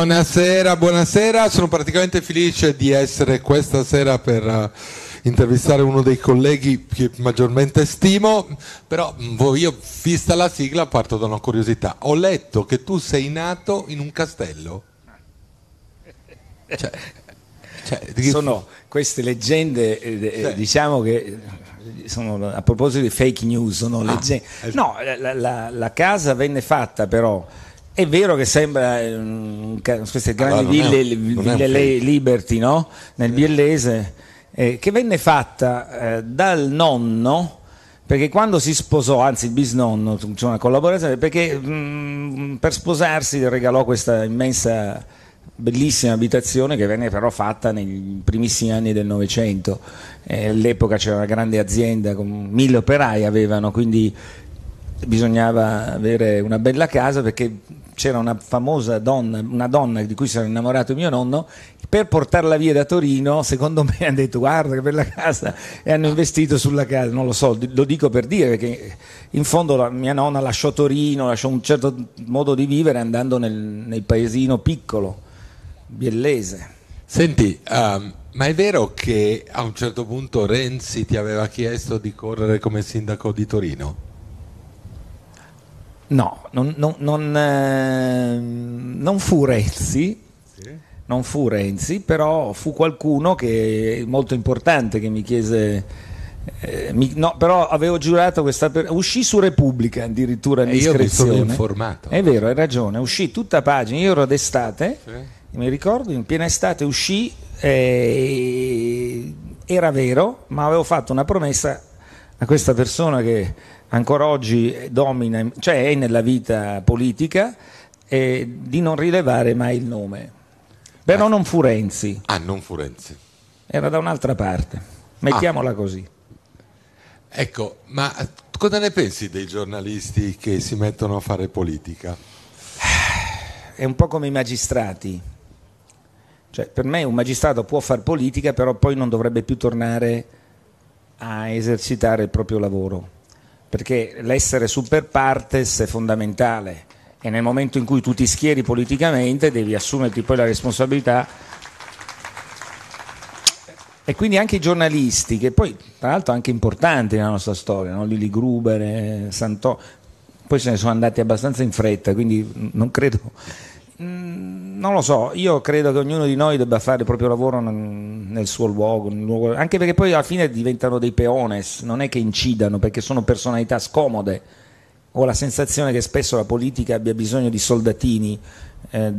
Buonasera, buonasera, sono praticamente felice di essere questa sera per eh, intervistare uno dei colleghi che maggiormente stimo, però mm, io vista la sigla parto da una curiosità. Ho letto che tu sei nato in un castello. Cioè, cioè, sono queste leggende, eh, cioè. diciamo che eh, sono, a proposito di fake news, sono ah, leggende. No, la, la, la casa venne fatta però è vero che sembra um, queste grandi ville, è, ville Liberty no? nel biellese, eh, che venne fatta eh, dal nonno perché quando si sposò, anzi il bisnonno, c'è una collaborazione, perché mh, mm, per sposarsi regalò questa immensa, bellissima abitazione che venne però fatta nei primissimi anni del Novecento. Eh, all'epoca c'era una grande azienda, con mille operai avevano, quindi bisognava avere una bella casa perché c'era una famosa donna, una donna di cui si era innamorato mio nonno, per portarla via da Torino, secondo me hanno detto guarda che bella casa e hanno investito sulla casa, non lo so, lo dico per dire che in fondo la, mia nonna lasciò Torino, lasciò un certo modo di vivere andando nel, nel paesino piccolo, biellese. Senti, um, ma è vero che a un certo punto Renzi ti aveva chiesto di correre come sindaco di Torino? No, non, non, non, eh, non fu Renzi. Sì. Non fu Renzi, però fu qualcuno che molto importante che mi chiese eh, mi, no, però avevo giurato questa per... uscì su Repubblica addirittura eh, io mi sono È vero, hai ragione, uscì tutta pagina. Io ero d'estate, sì. mi ricordo, in piena estate uscì eh, era vero, ma avevo fatto una promessa a questa persona che ancora oggi domina, cioè è nella vita politica, eh, di non rilevare mai il nome. Però ah. non fu Renzi. Ah, non fu Renzi. Era da un'altra parte, mettiamola ah. così. Ecco, ma cosa ne pensi dei giornalisti che si mettono a fare politica? È un po' come i magistrati. Cioè, per me un magistrato può fare politica, però poi non dovrebbe più tornare a esercitare il proprio lavoro perché l'essere super partes è fondamentale e nel momento in cui tu ti schieri politicamente devi assumerti poi la responsabilità e quindi anche i giornalisti, che poi tra l'altro anche importanti nella nostra storia, no? Lili Gruber, eh, Santò, poi se ne sono andati abbastanza in fretta, quindi non credo Mm, non lo so, io credo che ognuno di noi debba fare il proprio lavoro nel suo luogo, nel luogo, anche perché poi alla fine diventano dei peones, non è che incidano perché sono personalità scomode. Ho la sensazione che spesso la politica abbia bisogno di soldatini, eh,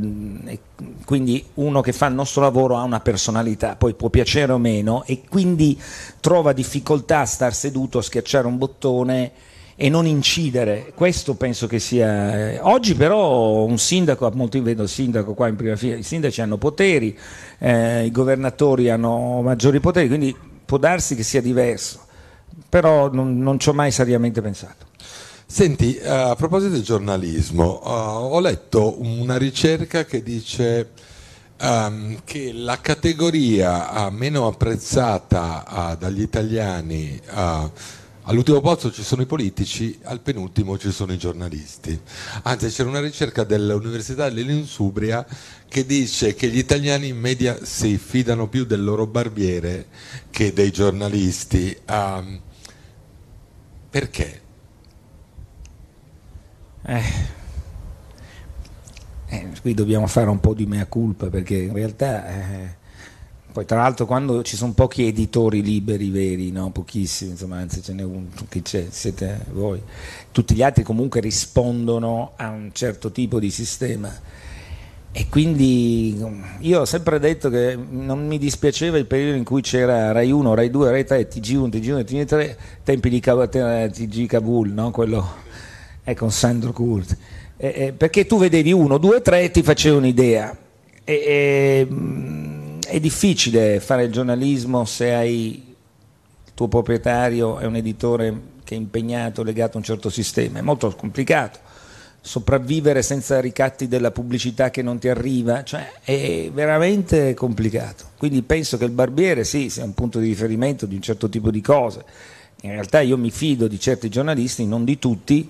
quindi uno che fa il nostro lavoro ha una personalità, poi può piacere o meno e quindi trova difficoltà a star seduto, a schiacciare un bottone e non incidere. Questo penso che sia. Eh, oggi, però, un sindaco, molti vedo il sindaco qua in prima fila, i sindaci hanno poteri, eh, i governatori hanno maggiori poteri, quindi può darsi che sia diverso. Però non, non ci ho mai seriamente pensato. Senti, eh, a proposito di giornalismo, eh, ho letto una ricerca che dice um, che la categoria meno apprezzata uh, dagli italiani All'ultimo posto ci sono i politici, al penultimo ci sono i giornalisti. Anzi, c'era una ricerca dell'Università dell'Insubria che dice che gli italiani in media si fidano più del loro barbiere che dei giornalisti. Um, perché? Eh, eh, qui dobbiamo fare un po' di mea culpa perché in realtà... Eh, poi tra l'altro quando ci sono pochi editori liberi veri, no? pochissimi, insomma, anzi ce n'è uno che c'è, siete voi, tutti gli altri comunque rispondono a un certo tipo di sistema. E quindi io ho sempre detto che non mi dispiaceva il periodo in cui c'era Rai 1, Rai 2, Rai 3, TG1, TG1, TG3, tempi di TG eh, Kabul, no? quello è eh, con Sandro Kurt. Eh, eh, perché tu vedevi 1, 2, 3 e ti facevi un'idea. E, eh, è difficile fare il giornalismo se hai il tuo proprietario è un editore che è impegnato, legato a un certo sistema, è molto complicato. Sopravvivere senza ricatti della pubblicità che non ti arriva, cioè è veramente complicato. Quindi penso che il barbiere sì, sia un punto di riferimento di un certo tipo di cose. In realtà io mi fido di certi giornalisti, non di tutti,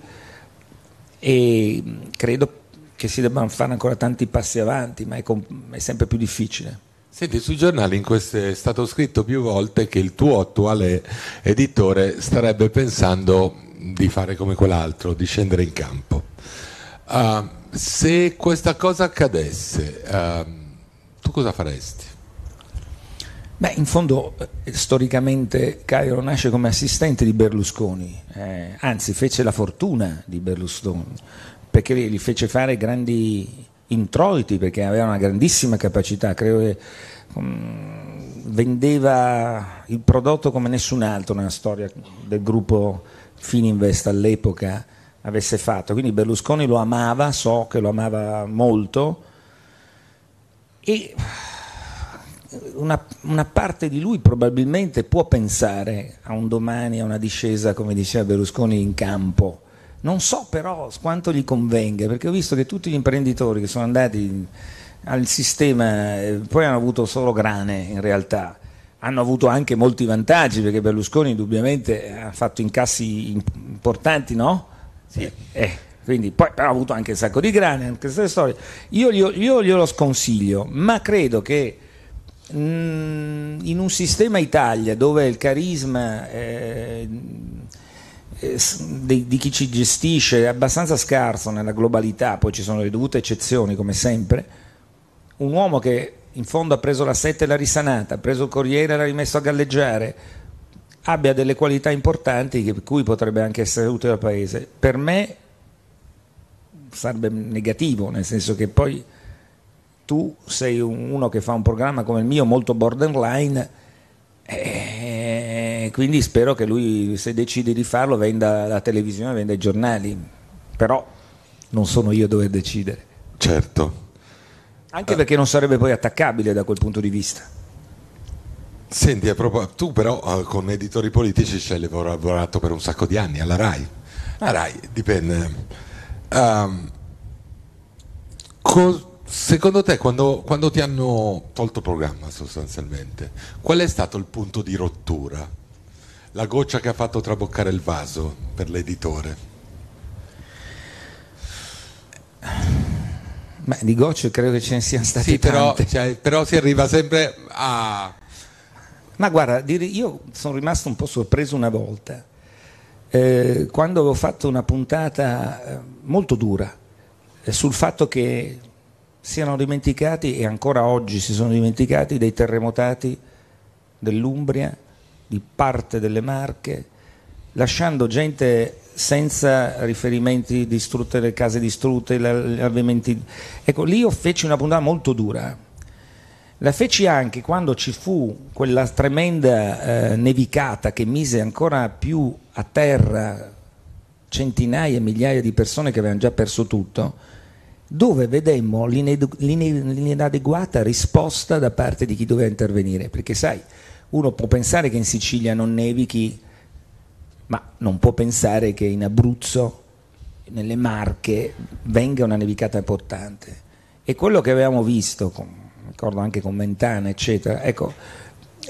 e credo che si debbano fare ancora tanti passi avanti, ma è, è sempre più difficile. Senti, sui giornali in queste, è stato scritto più volte che il tuo attuale editore starebbe pensando di fare come quell'altro, di scendere in campo. Uh, se questa cosa accadesse, uh, tu cosa faresti? Beh, in fondo eh, storicamente Cairo nasce come assistente di Berlusconi, eh, anzi fece la fortuna di Berlusconi, perché gli fece fare grandi introiti perché aveva una grandissima capacità, credo che um, vendeva il prodotto come nessun altro nella storia del gruppo Fininvest all'epoca avesse fatto, quindi Berlusconi lo amava, so che lo amava molto e una, una, parte di lui probabilmente può pensare a un domani, a una discesa, come diceva Berlusconi, in campo, non so però quanto gli convenga, perché ho visto che tutti gli imprenditori che sono andati al sistema eh, poi hanno avuto solo grane in realtà. Hanno avuto anche molti vantaggi perché Berlusconi indubbiamente ha fatto incassi importanti, no? Sì. Eh, eh quindi poi però ha avuto anche un sacco di grane, anche queste storie. Io, io, io glielo sconsiglio, ma credo che mh, mm, in un sistema Italia dove il carisma eh, eh, di, di, chi ci gestisce è abbastanza scarso nella globalità, poi ci sono le dovute eccezioni come sempre, un uomo che in fondo ha preso la sette e l'ha risanata, ha preso il Corriere e l'ha rimesso a galleggiare, abbia delle qualità importanti che, per cui potrebbe anche essere utile al Paese. Per me sarebbe negativo, nel senso che poi tu sei uno che fa un programma come il mio molto borderline. Eh, quindi spero che lui, se decide di farlo, venda la televisione, venda i giornali. Però non sono io a dover decidere. Certo. Anche eh. perché non sarebbe poi attaccabile da quel punto di vista. Senti, a proposito, tu però ah, con editori politici ci hai lavorato per un sacco di anni alla RAI. Alla RAI dipende. Um, cos- secondo te, quando, quando ti hanno tolto programma sostanzialmente, qual è stato il punto di rottura? la goccia che ha fatto traboccare il vaso per l'editore? Beh, di gocce credo che ce ne siano stati sì, però, cioè, però si arriva sempre a... Ma guarda, io sono rimasto un po' sorpreso una volta, eh, quando avevo fatto una puntata eh, molto dura eh, sul fatto che siano dimenticati, e ancora oggi si sono dimenticati, dei terremotati dell'Umbria di parte delle Marche, lasciando gente senza riferimenti distrutte, le case distrutte, gli avvimenti. Ecco, lì io feci una puntata molto dura. La feci anche quando ci fu quella tremenda eh, nevicata che mise ancora più a terra centinaia e migliaia di persone che avevano già perso tutto, dove vedemmo l'inadeguata risposta da parte di chi doveva intervenire. Perché sai, uno può pensare che in Sicilia non nevichi, ma non può pensare che in Abruzzo, nelle Marche, venga una nevicata importante. E quello che avevamo visto, con, ricordo anche con Mentana, eccetera, ecco,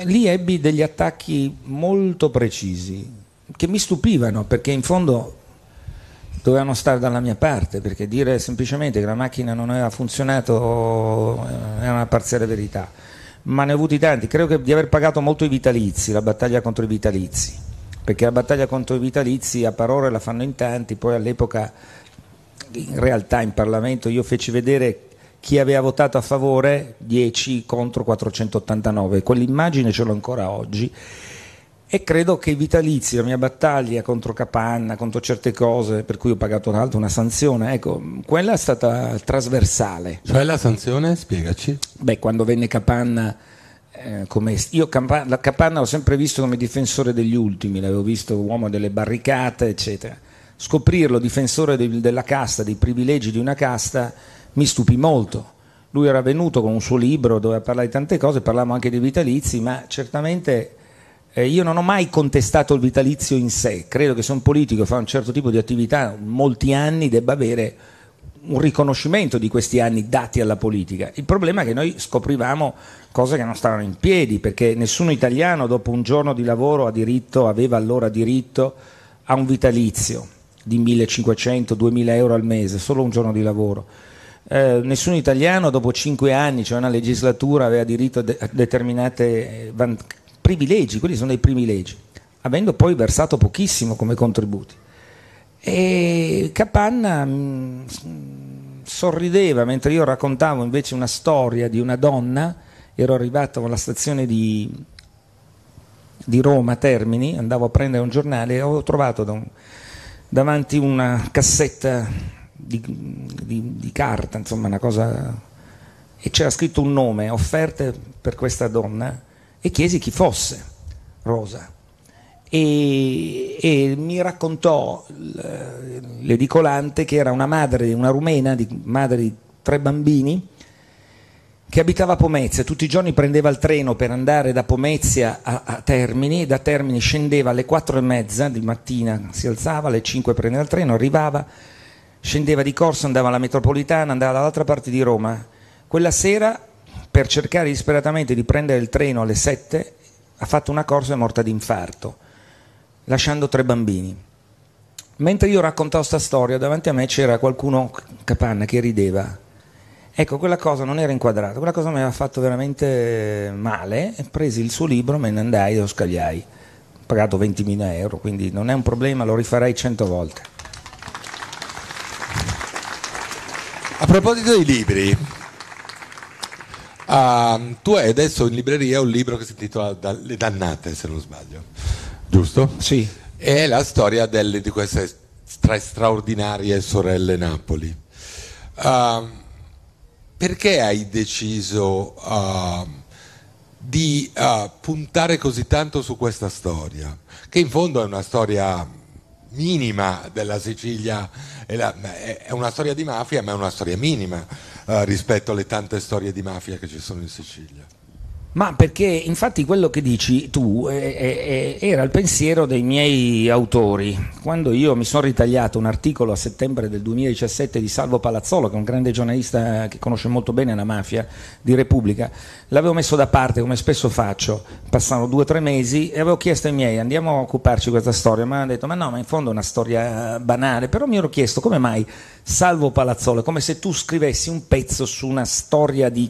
lì ebbi degli attacchi molto precisi, che mi stupivano, perché in fondo dovevano stare dalla mia parte, perché dire semplicemente che la macchina non aveva funzionato eh, era una parziale verità ma ne ho avuti tanti, credo di aver pagato molto i vitalizi, la battaglia contro i vitalizi, perché la battaglia contro i vitalizi a parole la fanno in tanti, poi all'epoca in realtà in Parlamento io feci vedere chi aveva votato a favore 10 contro 489, quell'immagine ce l'ho ancora oggi e credo che i vitalizi, la mia battaglia contro Capanna, contro certe cose per cui ho pagato un altro una sanzione, ecco, quella è stata trasversale. Cioè la sanzione, spiegaci. Beh, quando venne Capanna eh, io Campa- Capanna l'ho sempre visto come difensore degli ultimi, l'avevo visto uomo delle barricate, eccetera. Scoprirlo difensore de- della casta, dei privilegi di una casta, mi stupì molto. Lui era venuto con un suo libro dove parlava di tante cose, parlavamo anche dei vitalizi, ma certamente eh, io non ho mai contestato il vitalizio in sé, credo che se un politico fa un certo tipo di attività, molti anni debba avere un riconoscimento di questi anni dati alla politica. Il problema è che noi scoprivamo cose che non stavano in piedi, perché nessuno italiano dopo un giorno di lavoro ha diritto, aveva allora diritto a un vitalizio di 1500-2000 euro al mese, solo un giorno di lavoro. Eh, nessun italiano dopo cinque anni, cioè una legislatura, aveva diritto a, de- a determinate eh, vantaggi privilegi, quelli sono i privilegi, avendo poi versato pochissimo come contributi. E Capanna mh, mm, sorrideva mentre io raccontavo invece una storia di una donna, ero arrivato alla stazione di, di Roma, Termini, andavo a prendere un giornale e ho trovato da un, davanti una cassetta di, di, di carta, insomma una cosa, e c'era scritto un nome, offerte per questa donna e chiesi chi fosse Rosa. E, e, mi raccontò l'edicolante che era una madre, una rumena, di, madre di tre bambini, che abitava a Pomezia, tutti i giorni prendeva il treno per andare da Pomezia a, a Termini, da Termini scendeva alle quattro e mezza di mattina, si alzava, alle 5 prendeva il treno, arrivava, scendeva di corso, andava alla metropolitana, andava dall'altra parte di Roma. Quella sera per cercare disperatamente di prendere il treno alle 7, ha fatto una corsa e è morta di infarto, lasciando tre bambini. Mentre io raccontavo questa storia, davanti a me c'era qualcuno, Capanna, che rideva. Ecco, quella cosa non era inquadrata, quella cosa mi aveva fatto veramente male, e presi il suo libro, me ne andai e lo scagliai. Ho pagato 20.000 euro, quindi non è un problema, lo rifarei 100 volte. A proposito dei libri, Uh, tu hai adesso in libreria un libro che si intitola Le dannate, se non sbaglio, giusto? Sì. È la storia delle, di queste tre straordinarie sorelle Napoli. Uh, perché hai deciso uh, di eh, puntare così tanto su questa storia? Che in fondo è una storia minima della Sicilia, è, la, è una storia di mafia, ma è una storia minima eh, rispetto alle tante storie di mafia che ci sono in Sicilia. Ma perché infatti quello che dici tu eh, eh, eh, era il pensiero dei miei autori. Quando io mi sono ritagliato un articolo a settembre del 2017 di Salvo Palazzolo, che è un grande giornalista che conosce molto bene la mafia di Repubblica, l'avevo messo da parte come spesso faccio, passano due o tre mesi e avevo chiesto ai miei andiamo a occuparci di questa storia, ma hanno detto ma no, ma in fondo è una storia banale, però mi ero chiesto come mai Salvo Palazzolo, come se tu scrivessi un pezzo su una storia di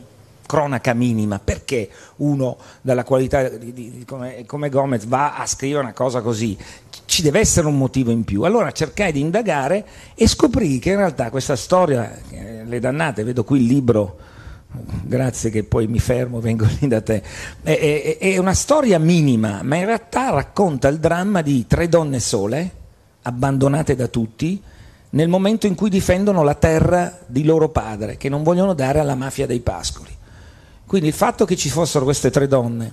cronaca minima, perché uno dalla qualità di, di, come, come, Gomez va a scrivere una cosa così? Ci deve essere un motivo in più. Allora cercai di indagare e scoprì che in realtà questa storia, eh, le dannate, vedo qui il libro grazie che poi mi fermo, vengo lì da te. È, è, è, una storia minima, ma in realtà racconta il dramma di tre donne sole, abbandonate da tutti, nel momento in cui difendono la terra di loro padre, che non vogliono dare alla mafia dei pascoli. Quindi il fatto che ci fossero queste tre donne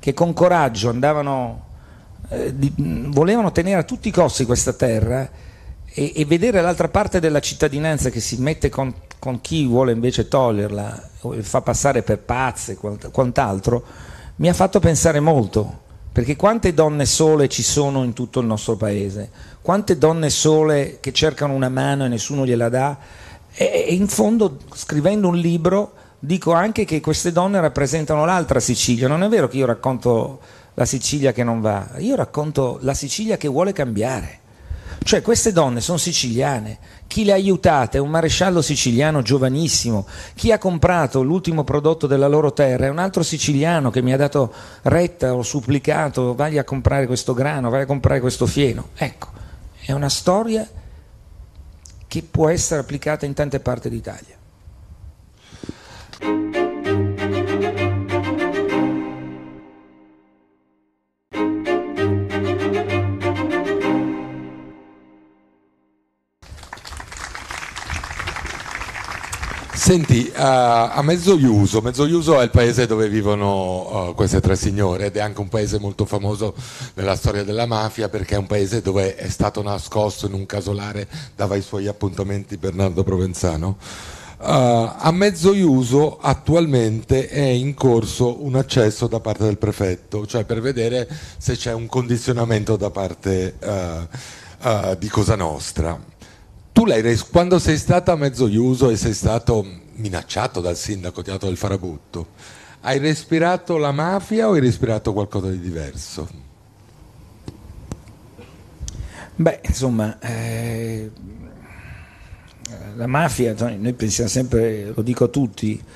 che con coraggio andavano, eh, di, volevano tenere a tutti i costi questa terra e, e vedere l'altra parte della cittadinanza che si mette con, con chi vuole invece toglierla, fa passare per pazze, quant, quant'altro, mi ha fatto pensare molto, perché quante donne sole ci sono in tutto il nostro paese, quante donne sole che cercano una mano e nessuno gliela dà, e, e in fondo scrivendo un libro dico anche che queste donne rappresentano l'altra Sicilia. Non è vero che io racconto la Sicilia che non va, io racconto la Sicilia che vuole cambiare. Cioè queste donne sono siciliane, chi le ha aiutate è un maresciallo siciliano giovanissimo, chi ha comprato l'ultimo prodotto della loro terra è un altro siciliano che mi ha dato retta, ho supplicato, vai a comprare questo grano, vai a comprare questo fieno. Ecco, è una storia che può essere applicata in tante parti d'Italia. Senti, uh, a Mezzoiuso, Mezzoiuso è il paese dove vivono eh, queste tre signore ed è anche un paese molto famoso nella storia della mafia perché è un paese dove è stato nascosto in un casolare, dava i suoi appuntamenti Bernardo Provenzano. Eh, a mezzo iuso attualmente è in corso un accesso da parte del prefetto, cioè per vedere se c'è un condizionamento da parte uh, uh, di Cosa Nostra. Tu l'hai quando sei stata a mezzo iuso e sei stato minacciato dal sindaco Teatro del Farabutto, hai respirato la mafia o hai respirato qualcosa di diverso? Beh, insomma, eh la mafia, noi pensiamo sempre, lo dico a tutti, sono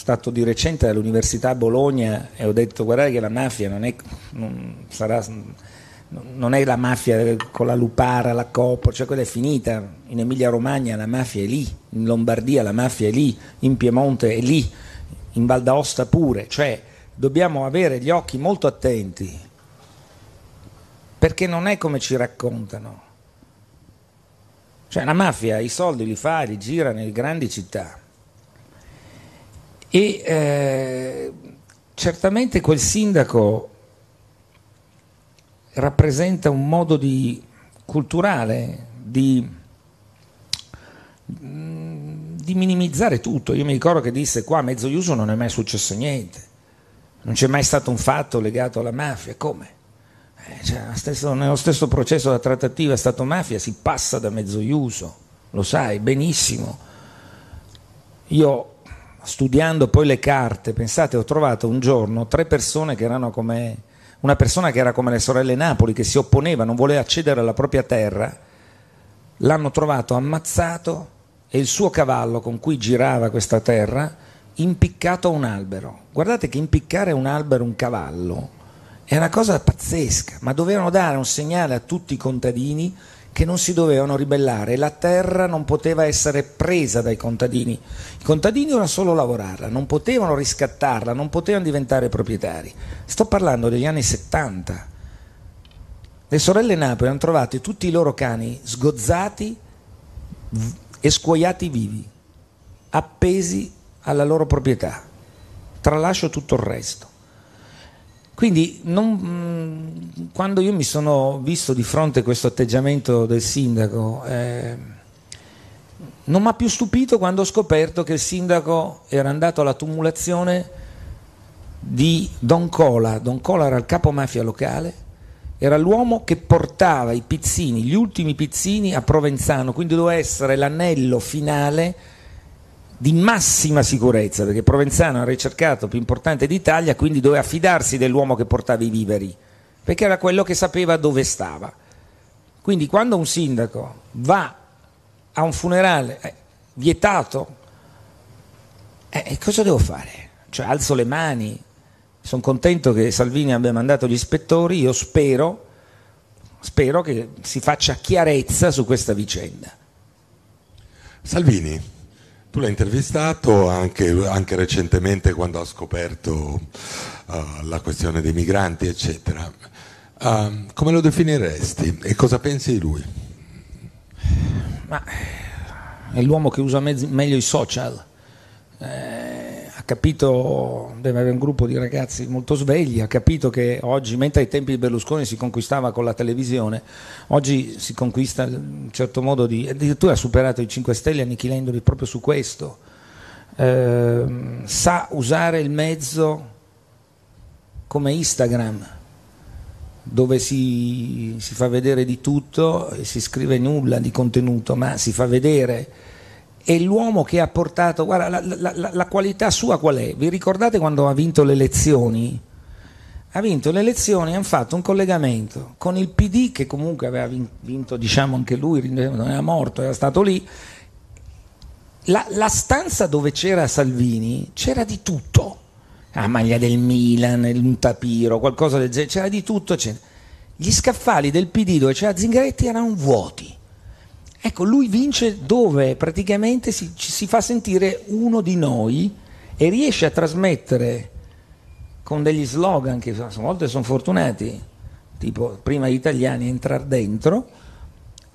stato di recente all'Università a Bologna e ho detto guardate che la mafia non è, non sarà, non è la mafia con la lupara, la coppa, cioè quella è finita, in Emilia Romagna la mafia è lì, in Lombardia la mafia è lì, in Piemonte è lì, in Val d'Aosta pure, cioè dobbiamo avere gli occhi molto attenti perché non è come ci raccontano. Cioè la mafia i soldi li fa, li gira nelle grandi città. E eh, certamente quel sindaco rappresenta un modo di, culturale di, mm, di, minimizzare tutto. Io mi ricordo che disse qua a mezzo Iuso non è mai successo niente, non c'è mai stato un fatto legato alla mafia, come? Eh, cioè, stesso, nello stesso processo da trattativa Stato-mafia si passa da mezzo iuso, lo sai benissimo. Io studiando poi le carte, pensate, ho trovato un giorno tre persone che erano come una persona che era come le sorelle Napoli, che si opponeva, non voleva accedere alla propria terra, l'hanno trovato ammazzato e il suo cavallo con cui girava questa terra impiccato a un albero. Guardate che impiccare un albero un cavallo è una cosa pazzesca, ma dovevano dare un segnale a tutti i contadini che non si dovevano ribellare, la terra non poteva essere presa dai contadini, i contadini era solo lavorarla, non potevano riscattarla, non potevano diventare proprietari. Sto parlando degli anni 70. Le sorelle Napoli hanno trovato tutti i loro cani sgozzati e scuoiati vivi, appesi alla loro proprietà. Tralascio tutto il resto. Quindi non, mm, quando io mi sono visto di fronte a questo atteggiamento del sindaco, eh, non mi ha più stupito quando ho scoperto che il sindaco era andato alla tumulazione di Don Cola. Don Cola era il capo mafia locale, era l'uomo che portava i pizzini, gli ultimi pizzini a Provenzano, quindi doveva essere l'anello finale di massima sicurezza, perché Provenzano era il ricercato più importante d'Italia, quindi doveva fidarsi dell'uomo che portava i viveri, perché era quello che sapeva dove stava. Quindi quando un sindaco va a un funerale eh, vietato, eh, cosa devo fare? Cioè alzo le mani, sono contento che Salvini abbia mandato gli ispettori, io spero, spero che si faccia chiarezza su questa vicenda. Salvini. Tu l'hai intervistato anche, anche, recentemente quando ha scoperto uh, la questione dei migranti, eccetera. Uh, come lo definiresti e cosa pensi di lui? Ma è l'uomo che usa mezz- meglio i social. Eh, capito, deve avere un gruppo di ragazzi molto svegli, ha capito che oggi, mentre ai tempi di Berlusconi si conquistava con la televisione, oggi si conquista in un certo modo di... addirittura ha superato i 5 Stelle annichilendoli proprio su questo. Eh, sa usare il mezzo come Instagram, dove si, si fa vedere di tutto e si scrive nulla di contenuto, ma si fa vedere è l'uomo che ha portato, guarda, la, la, la, la, qualità sua qual è? Vi ricordate quando ha vinto le elezioni? Ha vinto le elezioni e hanno fatto un collegamento con il PD che comunque aveva vinto, diciamo anche lui, non era morto, era stato lì. la stanza dove c'era Salvini c'era di tutto, la maglia del Milan, un tapiro, qualcosa del genere, c'era di tutto. C'era. Gli scaffali del PD dove c'era Zingaretti erano vuoti Ecco, lui vince dove praticamente si, ci, si fa sentire uno di noi e riesce a trasmettere con degli slogan che a volte sono fortunati, tipo prima gli italiani entrare dentro,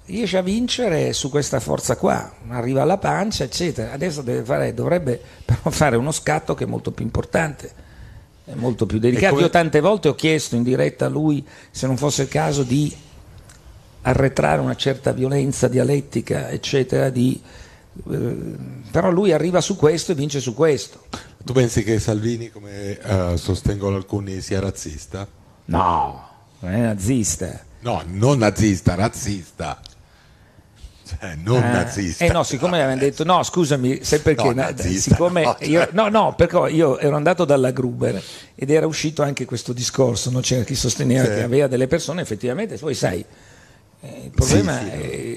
riesce a vincere su questa forza qua, arriva alla pancia, eccetera. Adesso fare, dovrebbe però fare uno scatto che è molto più importante, è molto più delicato. Come... Io tante volte ho chiesto in diretta a lui se non fosse il caso di arretrare una certa violenza dialettica, eccetera, di, eh, però lui arriva su questo e vince su questo. Tu pensi che Salvini, come eh, sostengono alcuni, sia razzista? No, non è nazista. No, non nazista, razzista. Cioè, non ah, nazista. Eh no, siccome avevano detto, no, scusami, sai perché? No, nazista, siccome no. Io, cioè. no, no, perché io ero andato dalla Gruber ed era uscito anche questo discorso, no? c'era chi sosteneva sì. che aveva delle persone, effettivamente, poi sai eh, il problema sì, sì,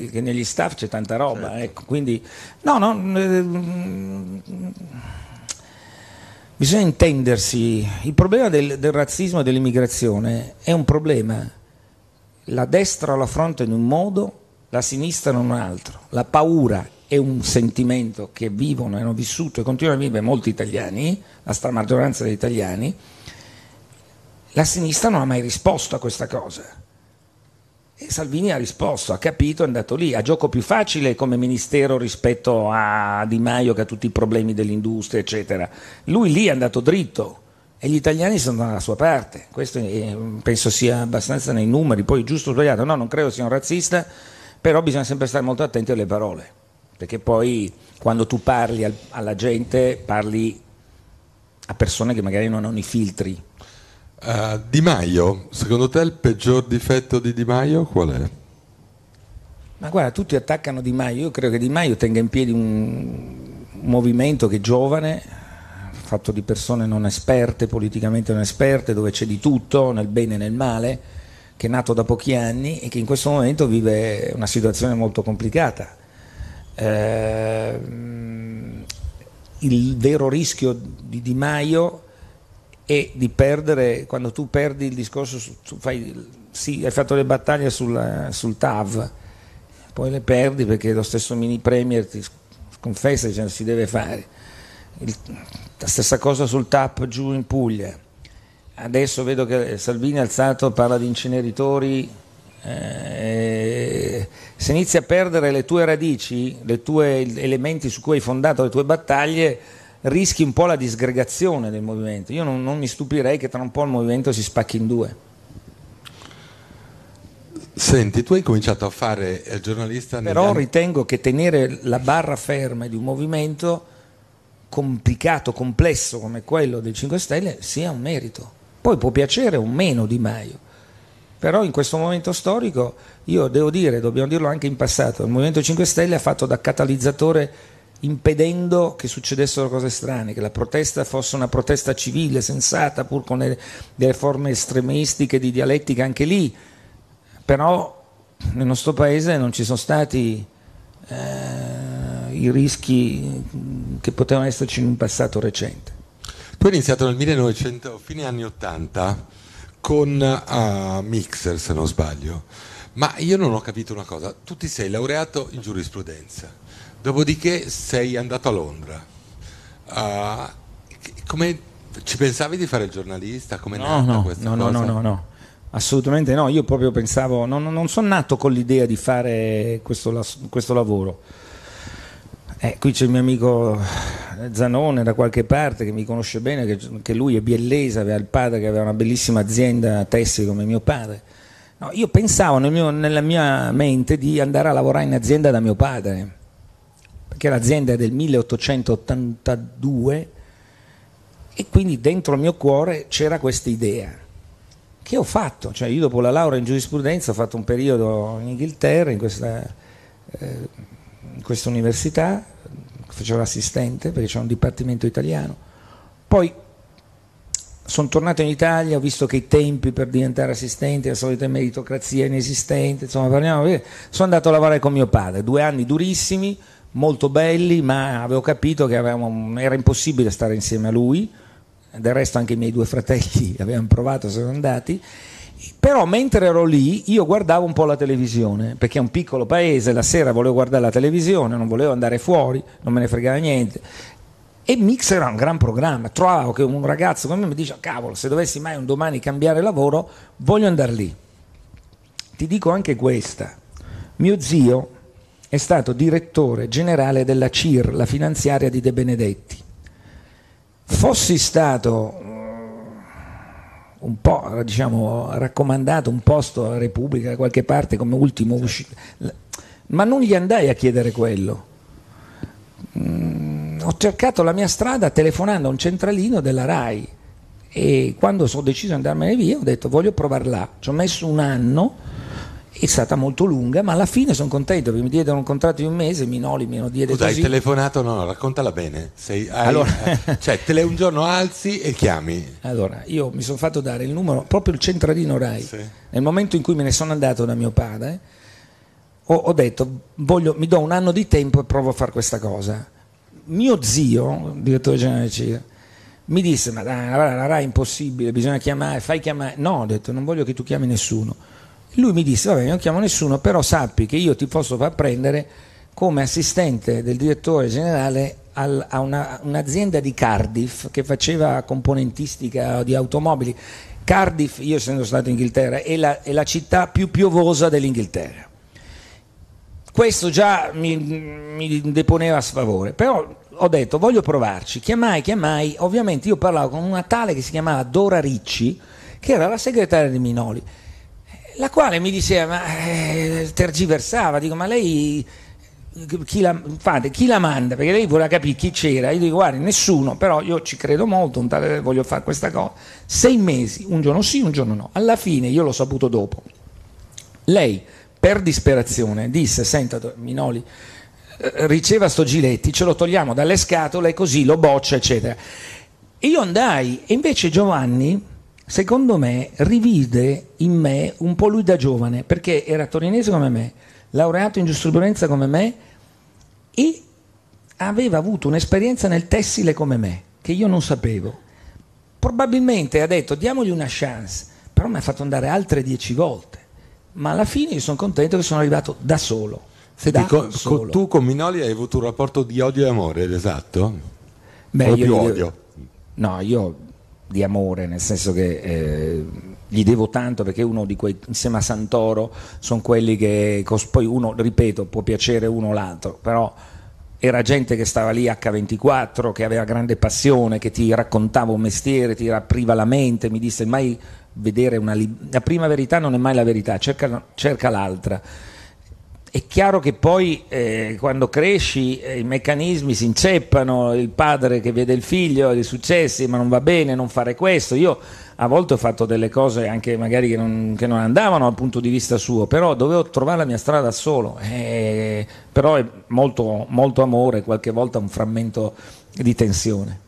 è che negli staff c'è tanta roba, certo. ecco, quindi no, no, mm, bisogna intendersi. Il problema del, del razzismo e dell'immigrazione è un problema. La destra la affronta in un modo, la sinistra in un altro. La paura è un sentimento che vivono, hanno vissuto e continuano a vivere molti italiani, la stra maggioranza degli italiani. La sinistra non ha mai risposto a questa cosa e Salvini ha risposto, ha capito, è andato lì, ha gioco più facile come ministero rispetto a Di Maio che ha tutti i problemi dell'industria, eccetera. Lui lì è andato dritto e gli italiani sono dalla sua parte, questo è, eh, penso sia abbastanza nei numeri, poi giusto o sbagliato, no, non credo sia un razzista, però bisogna sempre stare molto attenti alle parole, perché poi quando tu parli al, alla gente parli a persone che magari non hanno i filtri Uh, di Maio, secondo te il peggior difetto di Di Maio qual è? Ma guarda, tutti attaccano Di Maio, io credo che Di Maio tenga in piedi un movimento che è giovane, fatto di persone non esperte, politicamente non esperte, dove c'è di tutto, nel bene e nel male, che è nato da pochi anni e che in questo momento vive una situazione molto complicata. Eh, il vero rischio di Di Maio è e di perdere, quando tu perdi il discorso, tu fai, sì, hai fatto le battaglie sulla, sul TAV, poi le perdi perché lo stesso mini premier ti sconfessa che non si deve fare. Il, la stessa cosa sul TAP giù in Puglia. Adesso vedo che Salvini alzato parla di inceneritori. Eh, se inizi a perdere le tue radici, i tuoi elementi su cui hai fondato le tue battaglie, rischi un po' la disgregazione del movimento. Io non, non mi stupirei che tra un po' il movimento si spacchi in due. Senti, tu hai cominciato a fare il eh, giornalista. Però anni... ritengo che tenere la barra ferma di un movimento complicato, complesso come quello del 5 Stelle sia un merito. Poi può piacere o meno Di Maio. Però in questo momento storico, io devo dire, dobbiamo dirlo anche in passato, il Movimento 5 Stelle ha fatto da catalizzatore impedendo che succedessero cose strane, che la protesta fosse una protesta civile, sensata, pur con le, delle forme estremistiche di dialettica anche lì. Però nel nostro paese non ci sono stati eh, i rischi che potevano esserci in un passato recente. Tu hai iniziato nel 1900, fine anni 80, con uh, Mixer se non sbaglio, ma io non ho capito una cosa, tu ti sei laureato in giurisprudenza Dopodiché sei andato a Londra. Uh, come, ci pensavi di fare il giornalista? Come no, no, questa no, cosa? No, no, no, no. Assolutamente no, io proprio pensavo, non, non sono nato con l'idea di fare questo, questo lavoro. Eh, qui c'è il mio amico Zanone da qualche parte che mi conosce bene, che, che, lui è biellese, aveva il padre che aveva una bellissima azienda tessile come mio padre. No, io pensavo nel mio, nella mia mente di andare a lavorare in azienda da mio padre perché l'azienda è del 1882 e quindi dentro il mio cuore c'era questa idea che ho fatto, cioè io dopo la laurea in giurisprudenza ho fatto un periodo in Inghilterra, in questa, eh, in questa università, facevo l'assistente perché c'era un dipartimento italiano, poi sono tornato in Italia, ho visto che i tempi per diventare assistente, la solita meritocrazia inesistente, insomma parliamo, eh, sono andato a lavorare con mio padre, due anni durissimi, molto belli, ma avevo capito che avevamo, era impossibile stare insieme a lui, del resto anche i miei due fratelli avevano provato, sono andati. Però mentre ero lì io guardavo un po' la televisione, perché è un piccolo paese, la sera volevo guardare la televisione, non volevo andare fuori, non me ne fregava niente. E Mix era un gran programma, trovavo che un ragazzo come me mi dice, cavolo, se dovessi mai un domani cambiare lavoro, voglio andare lì. Ti dico anche questa, mio zio è stato direttore generale della CIR, la finanziaria di De Benedetti. Fossi stato mm, un po' diciamo, raccomandato un posto alla Repubblica da qualche parte come ultimo certo. uscito, ma non gli andai a chiedere quello. Mm, ho cercato la mia strada telefonando a un centralino della RAI e quando ho deciso di andarmene via ho detto voglio provare là. Ci ho messo un anno è stata molto lunga, ma alla fine sono contento perché mi diedero un contratto di un mese, Minoli mi lo diede Scusa, così. hai telefonato? No, raccontala bene. Sei, hai, allora... Eh, cioè, te le un giorno alzi e chiami. Allora, io mi sono fatto dare il numero, proprio il centralino Rai. Sì. Nel momento in cui me ne sono andato da mio padre, ho, ho detto, voglio, mi do un anno di tempo e provo a fare questa cosa. Mio zio, direttore generale CIR, mi disse, ma la Rai è impossibile, bisogna chiamare, fai chiamare. No, ho detto, non voglio che tu chiami nessuno lui mi disse, vabbè, non chiamo nessuno, però sappi che io ti posso far prendere come assistente del direttore generale al, a una, un'azienda di Cardiff che faceva componentistica di automobili. Cardiff, io essendo stato in Inghilterra, è la, è la città più piovosa dell'Inghilterra. Questo già mi, mi deponeva a sfavore, però ho detto voglio provarci, chiamai, chiamai, ovviamente io parlavo con una tale che si chiamava Dora Ricci, che era la segretaria di Minoli la quale mi diceva, ma eh, tergiversava, dico, ma lei eh, chi la, fate, chi la manda? Perché lei voleva capire chi c'era. Io dico, guarda, nessuno, però io ci credo molto, tale, voglio fare questa cosa. Sei mesi, un giorno sì, un giorno no. Alla fine, io l'ho saputo dopo, lei per disperazione disse, senta Minoli, eh, riceva sto Giletti, ce lo togliamo dalle scatole così lo boccia, eccetera. E Io andai e invece Giovanni secondo me rivide in me un po' lui da giovane, perché era torinese come me, laureato in giustizia come me e aveva avuto un'esperienza nel tessile come me, che io non sapevo. Probabilmente ha detto diamogli una chance, però mi ha fatto andare altre dieci volte, ma alla fine io sono contento che sono arrivato da solo. Senti, da con tu con Minoli hai avuto un rapporto di odio e amore, esatto? Beh, o io, più odio? no, io di amore, nel senso che eh, gli devo tanto perché uno di quei, insieme a Santoro, sono quelli che poi uno, ripeto, può piacere uno o l'altro, però era gente che stava lì H24, che aveva grande passione, che ti raccontava un mestiere, ti apriva la mente, mi disse mai vedere una... la prima verità non è mai la verità, cerca, cerca l'altra è chiaro che poi eh, quando cresci eh, i meccanismi si inceppano, il padre che vede il figlio, i successi, ma non va bene non fare questo. Io a volte ho fatto delle cose anche magari che non, che non andavano dal punto di vista suo, però dovevo trovare la mia strada solo. Eh, però è molto, molto amore, qualche volta un frammento di tensione.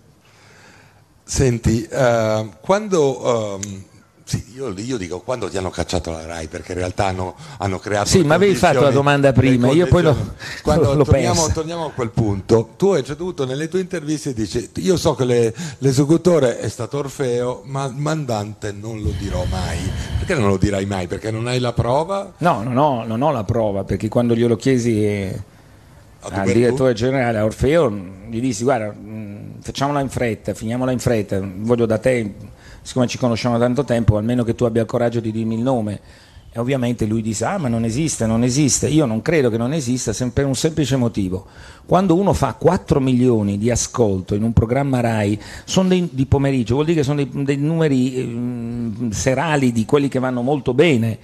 Senti, uh, quando uh, sì, io, io, dico quando ti hanno cacciato la RAI perché in realtà hanno, hanno creato... Sì, ma avevi fatto la domanda prima, io poi lo, quando lo torniamo, penso. torniamo a quel punto, tu hai ceduto nelle tue interviste e dici io so che le, l'esecutore è stato Orfeo, ma il mandante non lo dirò mai. Perché non lo dirai mai? Perché non hai la prova? No, non ho, non ho la prova perché quando glielo chiesi eh, ah, al direttore generale, a Orfeo, gli dissi guarda, mm, facciamola in fretta, finiamola in fretta, voglio da te siccome ci conosciamo da tanto tempo, almeno che tu abbia il coraggio di dirmi il nome. E ovviamente lui dice, ah ma non esiste, non esiste, io non credo che non esista per un semplice motivo. Quando uno fa 4 milioni di ascolto in un programma RAI, sono dei, di pomeriggio, vuol dire che sono dei, dei numeri eh, serali di quelli che vanno molto bene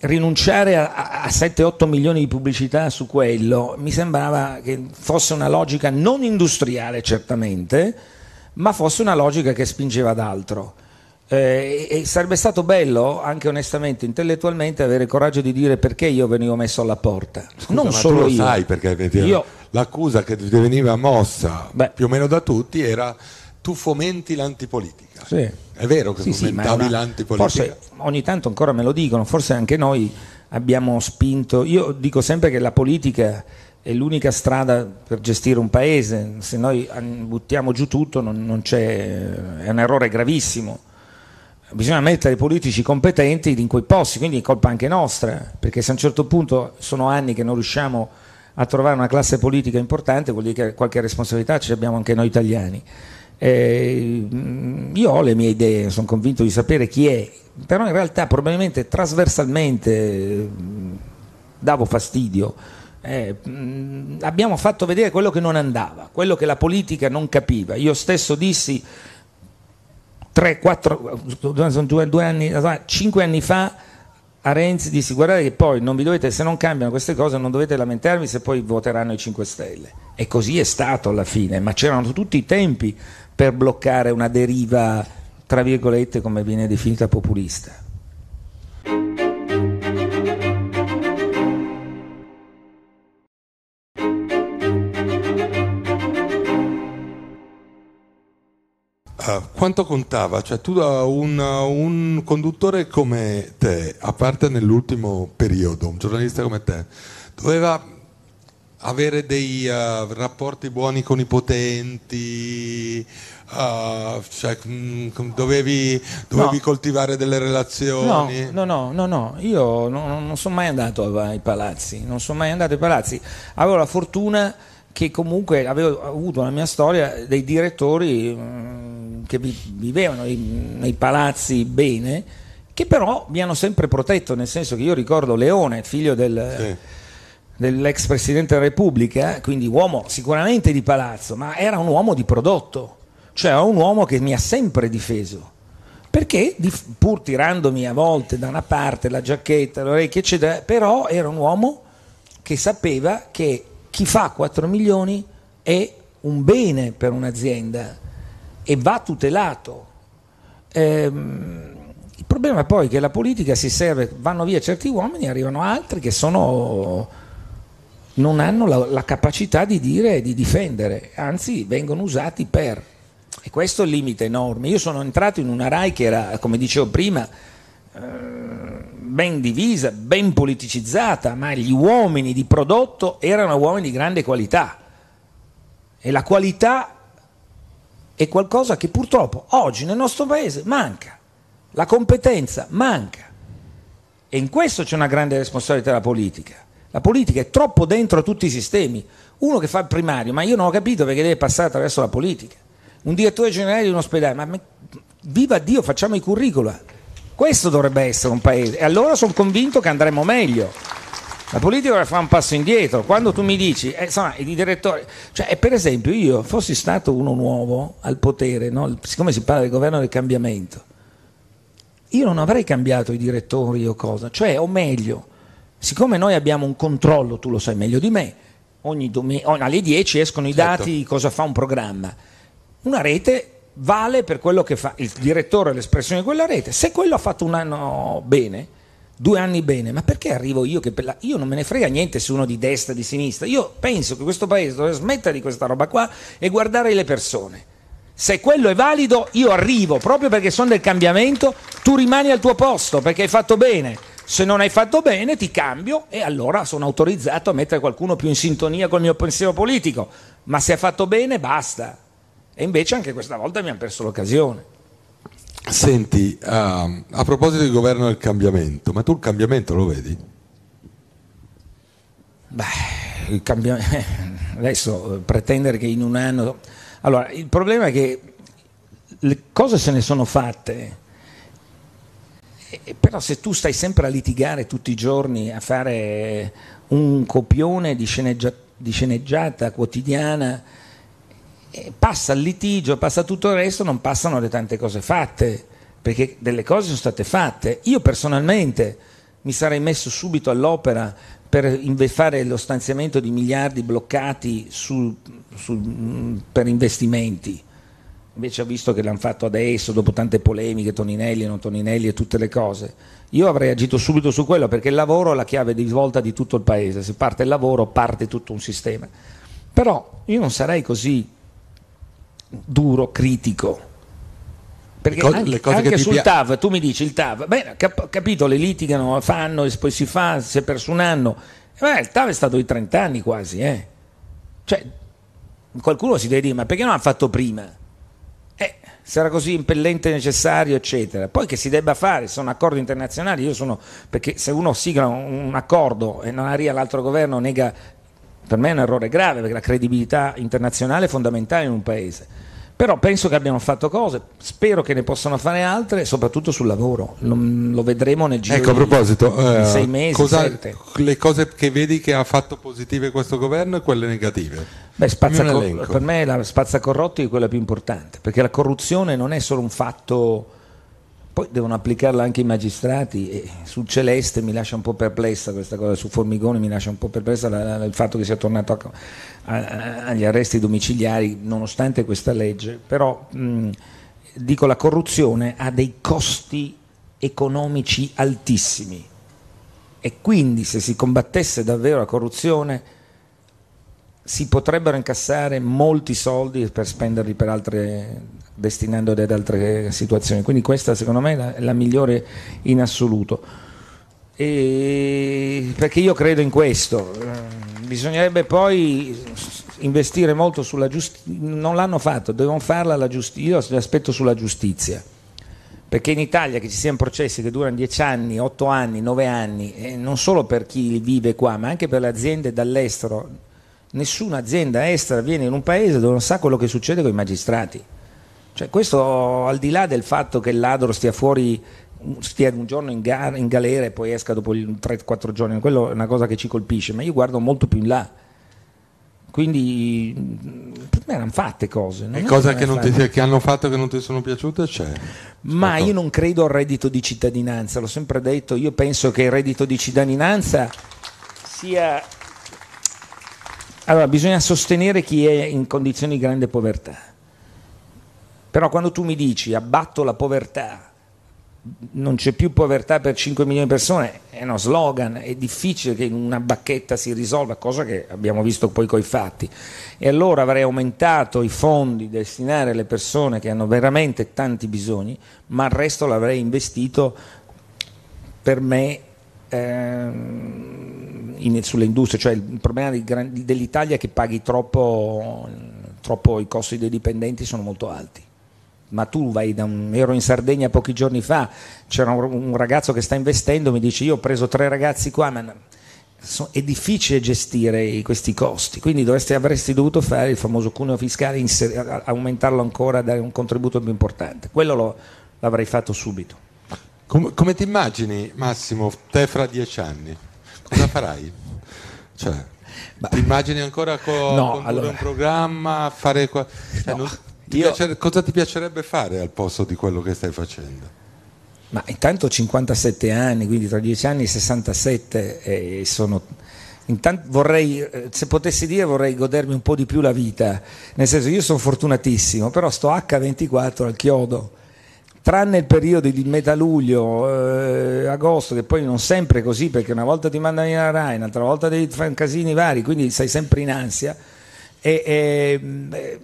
rinunciare a, a 7-8 milioni di pubblicità su quello mi sembrava che fosse una logica non industriale certamente, ma fosse una logica che spingeva ad altro. Eh, e sarebbe stato bello, anche onestamente, intellettualmente, avere il coraggio di dire perché io venivo messo alla porta. Scusa, non solo lo io. sai perché io... l'accusa che veniva mossa Beh. più o meno da tutti era tu fomenti l'antipolitica. Sì. È vero che sì, fomentavi sì, una... l'antipolitica. Forse ogni tanto ancora me lo dicono, forse anche noi abbiamo spinto. Io dico sempre che la politica è l'unica strada per gestire un paese, se noi buttiamo giù tutto non, non è un errore gravissimo. Bisogna mettere i politici competenti in quei posti, quindi è colpa anche nostra, perché se a un certo punto sono anni che non riusciamo a trovare una classe politica importante, vuol dire che qualche responsabilità ce l'abbiamo anche noi italiani. Eh, io ho le mie idee, sono convinto di sapere chi è, però in realtà probabilmente trasversalmente mm, davo fastidio eh, mm, abbiamo fatto vedere quello che non andava, quello che la politica non capiva. Io stesso dissi 3, 4, 2, 2 anni, 5 anni fa a Renzi dissi guardate che poi non vi dovete, se non cambiano queste cose non dovete lamentarvi se poi voteranno i 5 Stelle. E così è stato alla fine, ma c'erano tutti i tempi per bloccare una deriva, tra virgolette, come viene definita populista. quanto contava? Cioè, tu da un, un conduttore come te, a parte nell'ultimo periodo, un giornalista come te, doveva avere dei uh, rapporti buoni con i potenti, uh, cioè, mh, mm, dovevi, dovevi no. coltivare delle relazioni. No, no, no, no, no. io non, non sono mai andato ai palazzi, non sono mai andato ai palazzi, avevo la fortuna che comunque avevo avuto nella mia storia dei direttori mm, che vivevano nei, palazzi bene, che però mi hanno sempre protetto, nel senso che io ricordo Leone, figlio del... Sì dell'ex presidente della Repubblica, quindi uomo sicuramente di palazzo, ma era un uomo di prodotto, cioè un uomo che mi ha sempre difeso. Perché pur tirandomi a volte da una parte la giacchetta, le orecchie, eccetera, però era un uomo che sapeva che chi fa 4 milioni è un bene per un'azienda e va tutelato. Ehm, il problema è poi che la politica si serve, vanno via certi uomini arrivano altri che sono, non hanno la, la capacità di dire e di difendere, anzi vengono usati per. E questo è il limite enorme. Io sono entrato in una RAI che era, come dicevo prima, eh, ben divisa, ben politicizzata, ma gli uomini di prodotto erano uomini di grande qualità. E la qualità è qualcosa che purtroppo oggi nel nostro paese manca, la competenza manca. E in questo c'è una grande responsabilità della politica. La politica è troppo dentro tutti i sistemi. Uno che fa il primario, ma io non ho capito perché deve passare attraverso la politica. Un direttore generale di un ospedale, ma viva Dio, facciamo i curricula questo dovrebbe essere un paese. E allora sono convinto che andremo meglio. La politica deve fare un passo indietro. Quando tu mi dici, eh, insomma, i direttori, cioè, per esempio, io fossi stato uno nuovo al potere, no? siccome si parla del governo del cambiamento, io non avrei cambiato i direttori o cosa. Cioè, o meglio, siccome noi abbiamo un controllo, tu lo sai meglio di me, ogni domen- alle 10 escono i certo. dati di cosa fa un programma. Una rete vale per quello che fa il direttore, l'espressione di quella rete. Se quello ha fatto un anno bene, due anni bene, ma perché arrivo io che la... io non me ne frega niente se uno di destra o di sinistra. Io penso che questo paese dovrebbe smettere di questa roba qua e guardare le persone. Se quello è valido, io arrivo proprio perché sono del cambiamento, tu rimani al tuo posto perché hai fatto bene. Se non hai fatto bene, ti cambio e allora sono autorizzato a mettere qualcuno più in sintonia col mio pensiero politico. Ma se hai fatto bene, basta. E invece anche questa volta abbiamo perso l'occasione. Senti, uh, a proposito di governo del cambiamento, ma tu il cambiamento lo vedi? Beh, il cambiamento... Adesso eh, pretendere che in un anno... Allora, il problema è che le cose se ne sono fatte, però se tu stai sempre a litigare tutti i giorni, a fare un copione di, sceneggia... di sceneggiata quotidiana passa il litigio, passa tutto il resto, non passano le tante cose fatte, perché delle cose sono state fatte. Io personalmente mi sarei messo subito all'opera per fare lo stanziamento di miliardi bloccati su, su, per investimenti. Invece ho visto che l'hanno fatto adesso, dopo tante polemiche, Toninelli e non Toninelli e tutte le cose. Io avrei agito subito su quello perché il lavoro è la chiave di svolta di tutto il paese. Se parte il lavoro, parte tutto un sistema. Però io non sarei così duro, critico. Perché le cose, anche, le cose anche sul pia- TAV, tu mi dici il TAV, beh, cap- capito, le litigano, fanno, e poi si fa, si è perso un anno. Eh, beh, il TAV è stato di 30 anni quasi, eh. Cioè, qualcuno si deve dire, ma perché non ha fatto prima? Eh, sarà così impellente necessario, eccetera. Poi che si debba fare, sono accordi internazionali, io sono, perché se uno sigla un accordo e non arriva l'altro governo, nega per me è un errore grave perché la credibilità internazionale è fondamentale in un paese. Però penso che abbiano fatto cose, spero che ne possano fare altre, soprattutto sul lavoro. Lo, lo vedremo nel giro ecco, a proposito, di, eh, sei mesi. Cosa, le cose che vedi che ha fatto positive questo governo e quelle negative? Beh, cor- per me la spazzacorrotti è quella più importante, perché la corruzione non è solo un fatto poi devono applicarla anche i magistrati e sul Celeste mi lascia un po' perplessa questa cosa, su Formigoni mi lascia un po' perplessa la, la, il fatto che sia tornato a, a, agli arresti domiciliari nonostante questa legge, però mh, dico la corruzione ha dei costi economici altissimi e quindi se si combattesse davvero la corruzione si potrebbero incassare molti soldi per spenderli per altre destinandoli ad altre situazioni quindi questa secondo me è la, la migliore in assoluto e perché io credo in questo eh, bisognerebbe poi investire molto sulla giustizia non l'hanno fatto devono farla la giustizia io mi aspetto sulla giustizia perché in Italia che ci siano processi che durano 10 anni, 8 anni, 9 anni, eh, non solo per chi vive qua, ma anche per le aziende dall'estero nessuna azienda estera viene in un paese dove non sa quello che succede con i magistrati. Cioè, questo al di là del fatto che il ladro stia fuori stia un giorno in, ga- in galera e poi esca dopo 3-4 giorni, quello è una cosa che ci colpisce, ma io guardo molto più in là. Quindi per me erano fatte cose. E cose che, ti, che, hanno fatto che non ti sono piaciute c'è? Ma Aspetta. io non credo al reddito di cittadinanza, l'ho sempre detto, io penso che il reddito di cittadinanza sia allora, bisogna sostenere chi è in condizioni di grande povertà. Però quando tu mi dici abbatto la povertà, non c'è più povertà per 5 milioni di persone, è uno slogan, è difficile che in una bacchetta si risolva, cosa che abbiamo visto poi coi fatti. E allora avrei aumentato i fondi da destinare alle persone che hanno veramente tanti bisogni, ma il resto l'avrei investito per me ehm, in, sulle industrie, cioè il problema di, dell'Italia è che paghi troppo, troppo, i costi dei dipendenti sono molto alti. Ma tu vai da un, ero in Sardegna pochi giorni fa, c'era un, un ragazzo che sta investendo, mi dice io ho preso tre ragazzi qua, ma è difficile gestire questi costi, quindi dovresti, avresti dovuto fare il famoso cuneo fiscale, aumentarlo ancora, dare un contributo più importante. Quello lo, l'avrei fatto subito. Com- come ti immagini, Massimo, te fra dieci anni? Cosa farai? Cioè, Beh, ti immagini ancora co- no, allora... un programma, fare... Qua- cioè, no, non... ti io... piacer- cosa ti piacerebbe fare al posto di quello che stai facendo? Ma intanto ho 57 anni, quindi tra dieci anni 67 e eh, sono... Intanto vorrei, eh, se potessi dire, vorrei godermi un po' di più la vita, nel senso io sono fortunatissimo, però sto H24 al chiodo, tranne il periodo di metà luglio, eh, agosto, che poi non sempre è così, perché una volta ti mandano in Rai, un'altra volta devi fare casini vari, quindi sei sempre in ansia. E, e, beh,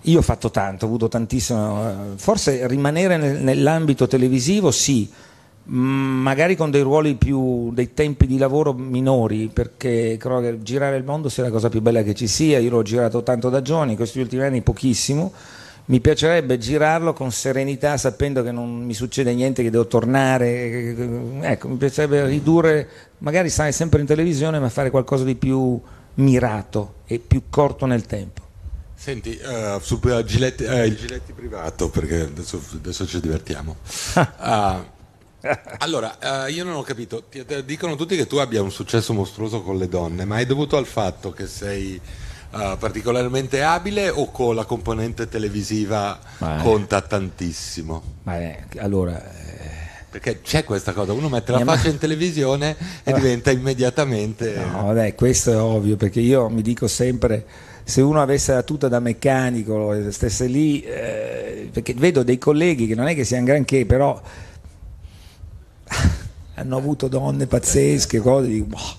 io ho fatto tanto, ho avuto tantissimo, eh, forse rimanere nel, nell'ambito televisivo sì, mm, magari con dei ruoli più, dei tempi di lavoro minori, perché credo che girare il mondo sia la cosa più bella che ci sia, io l'ho girato tanto da giovani, questi ultimi anni pochissimo mi piacerebbe girarlo con serenità sapendo che non mi succede niente, che devo tornare, ecco, mi piacerebbe ridurre, magari stare sempre in televisione, ma fare qualcosa di più mirato e più corto nel tempo. Senti, uh, su, uh, giletti, uh, il giletti privato, perché adesso, adesso ci divertiamo. Ah, allora, eh, io non ho capito, ti, dicono tutti che tu abbia un successo mostruoso con le donne, ma è dovuto al fatto che sei uh, particolarmente abile o con la componente televisiva ma conta tantissimo? Ma allora... Eh, perché c'è questa cosa, uno mette la eh, faccia in televisione e diventa immediatamente... No, vabbè, questo è ovvio, perché io mi dico sempre, se uno avesse la tuta da meccanico, e stesse lì, eh, perché vedo dei colleghi che non è che siano granché, però hanno avuto donne pazzesche, cose, dico, boh,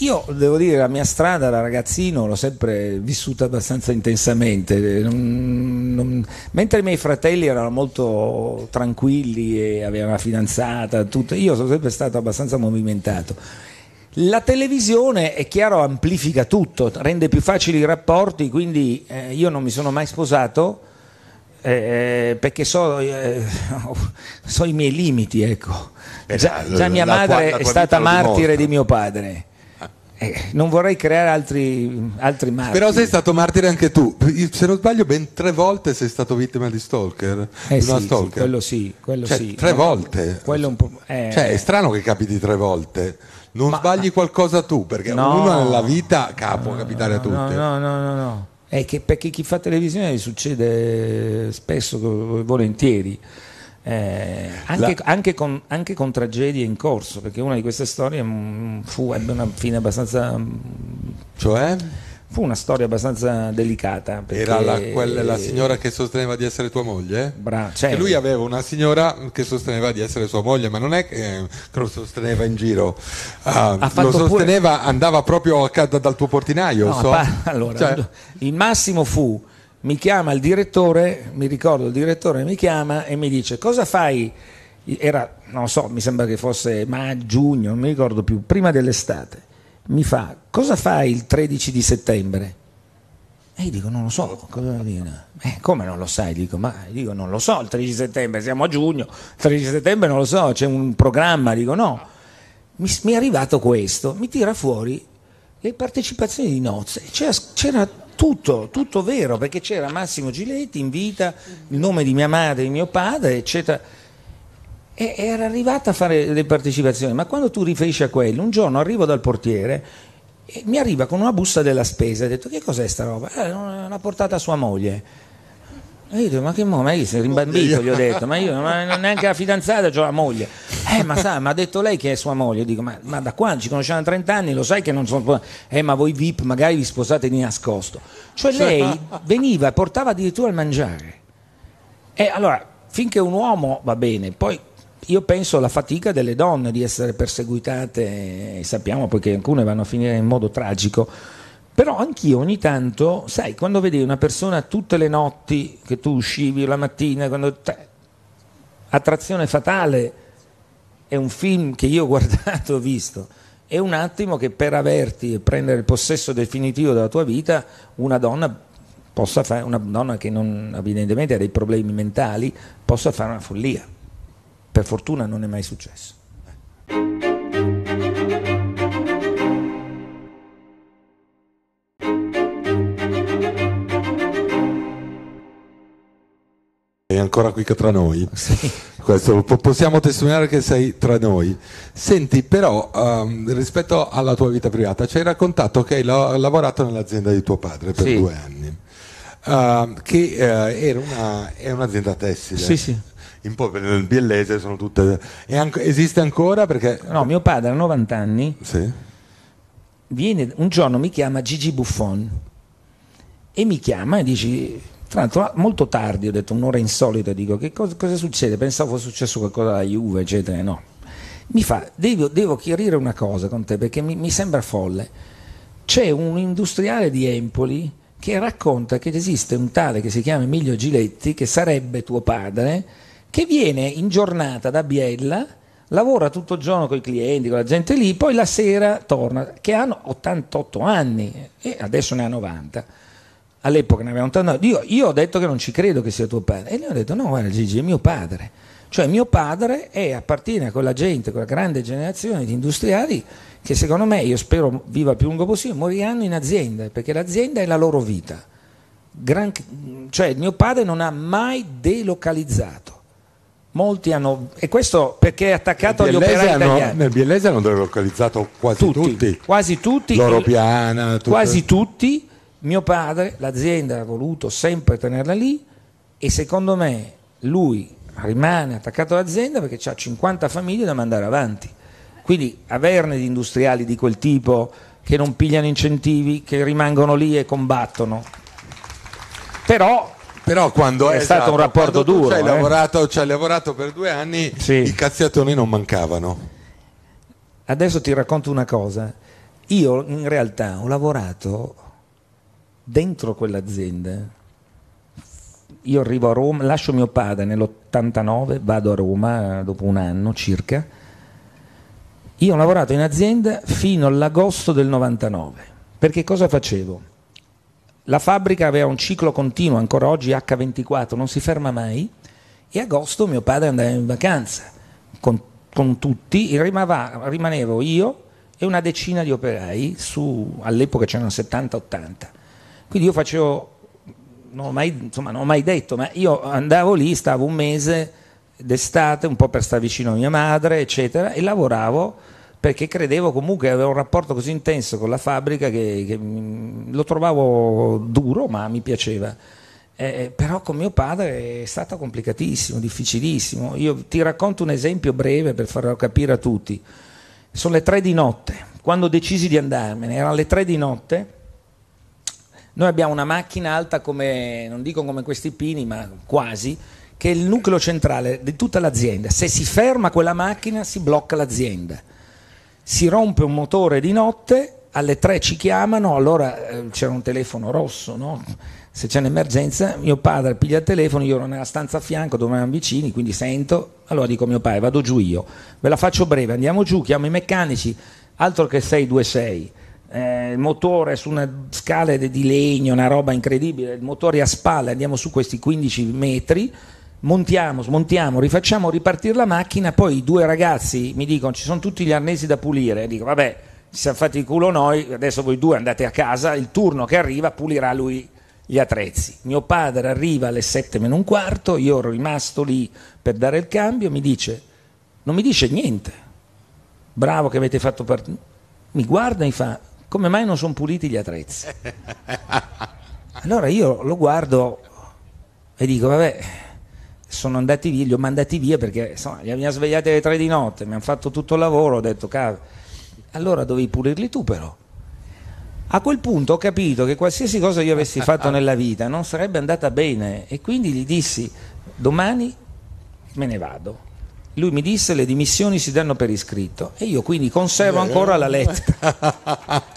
io devo dire la mia strada da ragazzino l'ho sempre vissuta abbastanza intensamente, non, non, mentre i miei fratelli erano molto tranquilli e avevano una fidanzata, tutto, io sono sempre stato abbastanza movimentato. La televisione è chiaro amplifica tutto, rende più facili i rapporti, quindi eh, io non mi sono mai sposato eh, eh perché so, eh, so, i miei limiti, ecco. Eh, già, già mia madre è stata martire di mio padre. Eh, non vorrei creare altri, altri martiri. Però sei stato martire anche tu. Se non sbaglio, ben tre volte sei stato vittima di stalker. Eh di sì, stalker. Sì, quello sì, quello cioè, sì. Tre no, volte. Eh, cioè, è strano che capiti tre volte. Non ma, sbagli qualcosa tu, perché no, uno nella vita capo no, capitare a tutti. No, no, no, no. È che perché chi fa televisione succede spesso volentieri. Eh, anche, La... anche, con, anche, con, tragedie in corso, perché una di queste storie fu, ebbe una fine abbastanza... Mm, cioè? Fu una storia abbastanza delicata. Era la, quella, la, signora che sosteneva di essere tua moglie? Bra- cioè, lui aveva una signora che sosteneva di essere sua moglie, ma non è che, eh, che lo sosteneva in giro, ah, lo sosteneva, pure... andava proprio a, da, dal tuo portinaio. No, so. pa- allora, cioè... Il massimo fu mi chiama il direttore, mi ricordo il direttore mi chiama e mi dice cosa fai? Era, non so, mi sembra che fosse maggio, giugno, non mi ricordo più, prima dell'estate. Mi fa cosa fai il 13 di settembre? E io dico non lo so, cosa dire? Eh, come non lo sai? Dico ma dico non lo so, il 13 settembre, siamo a giugno, il 13 settembre non lo so, c'è un programma, dico no. Mi, mi è arrivato questo, mi tira fuori le partecipazioni di nozze, c'era tutto, tutto vero, perché c'era Massimo Giletti in vita, il nome di mia madre, di mio padre, eccetera. E era arrivata a fare le partecipazioni, ma quando tu riferisci a quello, un giorno arrivo dal portiere e mi arriva con una busta della spesa, ha detto che cos'è sta roba? Eh, l'ha portata sua moglie. E io dico, ma che mo, ma io sei rimbambito, gli ho detto, ma io ma neanche la fidanzata, ho la moglie. Eh, ma sa, mi ha detto lei che è sua moglie. Io dico, ma, ma da quando ci conosciamo da 30 anni, lo sai che non sono... Eh, ma voi VIP magari vi sposate di nascosto. Cioè lei veniva e portava addirittura il mangiare. E allora, finché un uomo va bene, poi io penso alla fatica delle donne di essere perseguitate, sappiamo poi che alcune vanno a finire in modo tragico però anch'io ogni tanto, sai, quando vedi una persona tutte le notti che tu uscivi la mattina, quando te, Attrazione fatale è un film che io ho guardato, ho visto. È un attimo che per averti e prendere il possesso definitivo della tua vita, una donna possa fare, una donna che non, evidentemente ha dei problemi mentali, possa fare una follia. Per fortuna non è mai successo. è ancora qui tra noi. Sì. Questo, possiamo testimoniare che sei tra noi. Senti, però, um, rispetto alla tua vita privata, ci hai raccontato che hai la- lavorato nell'azienda di tuo padre per sì. due anni, uh, che uh, era una, è un'azienda tessile. Sì, sì. In poi nel biellese sono tutte. E An- esiste ancora? Perché... No, mio padre a 90 anni. Sì. Viene, un giorno mi chiama Gigi Buffon e mi chiama e dici tra l'altro, ah, molto tardi, ho detto un'ora insolita, dico che cosa, cosa succede? Pensavo fosse successo qualcosa alla Juve, eccetera, no. Mi fa, devo, devo chiarire una cosa con te perché mi, mi sembra folle. C'è un industriale di Empoli che racconta che esiste un tale che si chiama Emilio Giletti, che sarebbe tuo padre, che viene in giornata da Biella, lavora tutto il giorno con i clienti, con la gente lì, poi la sera torna, che hanno 88 anni e adesso ne ha 90 all'epoca ne avevamo tanto. Io, io ho detto che non ci credo che sia tuo padre. E lui ha detto: no, guarda, Gigi, è mio padre. Cioè, mio padre è, appartiene a quella gente, quella grande generazione di industriali che secondo me, io spero viva più lungo possibile, moriranno in azienda, perché l'azienda è la loro vita. Gran, cioè, mio padre non ha mai delocalizzato. Molti hanno, e questo perché è attaccato agli operai hanno, Nel Biellese hanno delocalizzato quasi tutti. tutti. Quasi tutti. L'Oropiana. Quasi tutti mio padre, l'azienda ha voluto sempre tenerla lì e secondo me lui rimane attaccato all'azienda perché ha 50 famiglie da mandare avanti. Quindi averne di industriali di quel tipo che non pigliano incentivi, che rimangono lì e combattono. Però però quando è, è stato, stato un esatto, rapporto duro. Ci hai, eh? lavorato, ci hai lavorato per due anni, sì. i cazziatoni non mancavano. Adesso ti racconto una cosa. Io in realtà ho lavorato dentro quell'azienda. Io arrivo a Roma, lascio mio padre nell'89, vado a Roma dopo un anno circa. Io ho lavorato in azienda fino all'agosto del 99. Perché cosa facevo? La fabbrica aveva un ciclo continuo, ancora oggi H24, non si ferma mai. E agosto mio padre andava in vacanza con, con tutti, rimava, rimanevo io e una decina di operai, su, all'epoca c'erano 70-80 quindi io facevo, non ho mai, insomma, non ho mai detto, ma io andavo lì, stavo un mese d'estate, un po' per stare vicino a mia madre, eccetera, e lavoravo perché credevo comunque avevo un rapporto così intenso con la fabbrica che, che lo trovavo duro, ma mi piaceva. Eh, eh, però con mio padre è stato complicatissimo, difficilissimo. Io ti racconto un esempio breve per farlo capire a tutti. Sono le tre di notte, quando decisi di andarmene, erano le tre di notte noi abbiamo una macchina alta come, non dico come questi pini, ma quasi, che è il nucleo centrale di tutta l'azienda. Se si ferma quella macchina si blocca l'azienda. Si rompe un motore di notte, alle tre ci chiamano, allora eh, c'era un telefono rosso, no? se c'è un'emergenza, mio padre piglia il telefono, io ero nella stanza a fianco dove erano vicini, quindi sento, allora dico a mio padre vado giù io, ve la faccio breve, andiamo giù, chiamo i meccanici, altro che 626 eh, il motore su una scala di legno, una roba incredibile, il motore a spalle, andiamo su questi 15 metri, montiamo, smontiamo, rifacciamo ripartire la macchina, poi i due ragazzi mi dicono ci sono tutti gli arnesi da pulire, e dico vabbè ci siamo fatti il culo noi, adesso voi due andate a casa, il turno che arriva pulirà lui gli attrezzi. Mio padre arriva alle 7 meno un quarto, io ero rimasto lì per dare il cambio, mi dice, non mi dice niente, bravo che avete fatto partire, mi guarda e mi fa, come mai non sono puliti gli attrezzi? Allora io lo guardo e dico, vabbè, sono andati via, li ho mandati via perché insomma, li abbiamo svegliati alle tre di notte, mi hanno fatto tutto il lavoro, ho detto, cavolo, allora dovevi pulirli tu però. A quel punto ho capito che qualsiasi cosa io avessi fatto nella vita non sarebbe andata bene e quindi gli dissi, domani me ne vado lui mi disse le dimissioni si danno per iscritto e io quindi conservo ancora la lettera.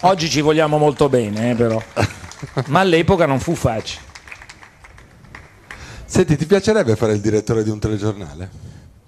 Oggi ci vogliamo molto bene eh, però, ma all'epoca non fu facile. Senti, ti piacerebbe fare il direttore di un telegiornale?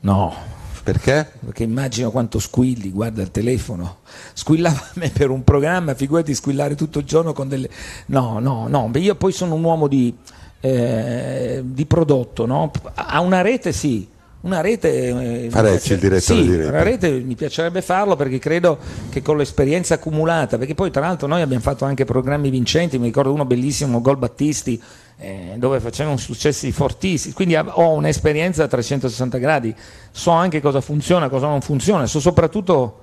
No. Perché? Perché immagino quanto squilli, guarda il telefono, squillava me per un programma, figurati squillare tutto il giorno con delle... No, no, no, io poi sono un uomo di, eh, di prodotto, no? A una rete sì, una rete, Parecci, eh, piace... sì, di rete. una rete mi piacerebbe farlo perché credo che con l'esperienza accumulata, perché poi tra l'altro noi abbiamo fatto anche programmi vincenti, mi ricordo uno bellissimo, Gol Battisti, eh, dove facevano successi fortissimi, quindi ho un'esperienza a 360 gradi, so anche cosa funziona, cosa non funziona, so soprattutto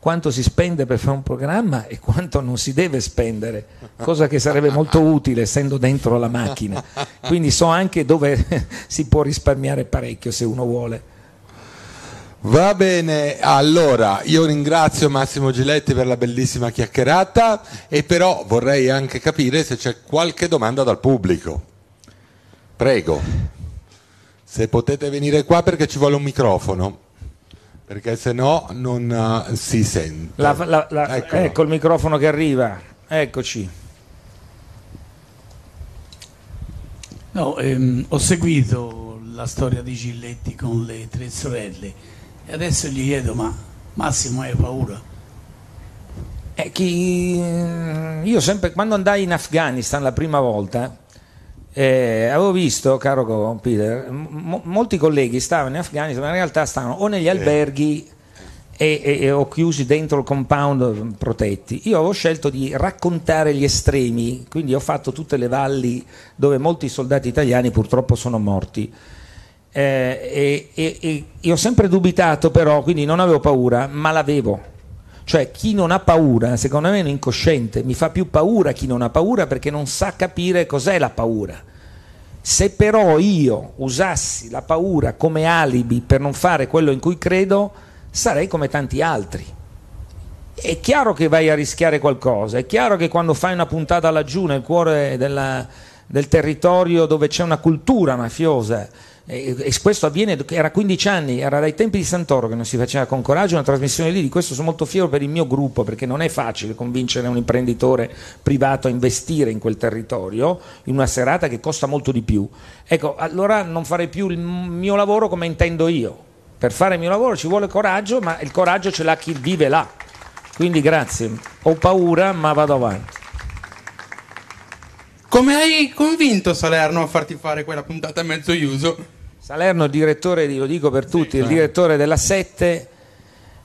quanto si spende per fare un programma e quanto non si deve spendere, cosa che sarebbe molto utile essendo dentro la macchina. Quindi so anche dove si può risparmiare parecchio se uno vuole. Va bene, allora io ringrazio Massimo Giletti per la bellissima chiacchierata e però vorrei anche capire se c'è qualche domanda dal pubblico. Prego, se potete venire qua perché ci vuole un microfono perché se no non uh, si sente. La, la, la, ecco il eh, microfono che arriva, eccoci. No, ehm, ho seguito la storia di Gilletti con le tre sorelle e adesso gli chiedo, ma Massimo hai paura? Eh, chi... Io sempre, quando andai in Afghanistan la prima volta, eh, avevo visto, caro Peter, mo- molti colleghi stavano in Afghanistan, ma in realtà stavano o negli alberghi e, e, e, o chiusi dentro il compound mm, protetti. Io avevo scelto di raccontare gli estremi, quindi ho fatto tutte le valli dove molti soldati italiani purtroppo sono morti. Eh, e, e ho sempre dubitato però, quindi non avevo paura, ma l'avevo cioè chi non ha paura, secondo me è un incosciente, mi fa più paura chi non ha paura perché non sa capire cos'è la paura. Se però io usassi la paura come alibi per non fare quello in cui credo, sarei come tanti altri. È chiaro che vai a rischiare qualcosa, è chiaro che quando fai una puntata laggiù nel cuore della, del territorio dove c'è una cultura mafiosa, e, questo avviene, era 15 anni, era dai tempi di Santoro che non si faceva con coraggio una trasmissione lì, di questo sono molto fiero per il mio gruppo perché non è facile convincere un imprenditore privato a investire in quel territorio in una serata che costa molto di più. Ecco, allora non farei più il mio lavoro come intendo io. Per fare il mio lavoro ci vuole coraggio, ma il coraggio ce l'ha chi vive là. Quindi grazie. Ho paura, ma vado avanti. Come hai convinto Salerno a farti fare quella puntata a mezzo iuso? Salerno, direttore, lo dico per tutti, sì, il direttore della 7.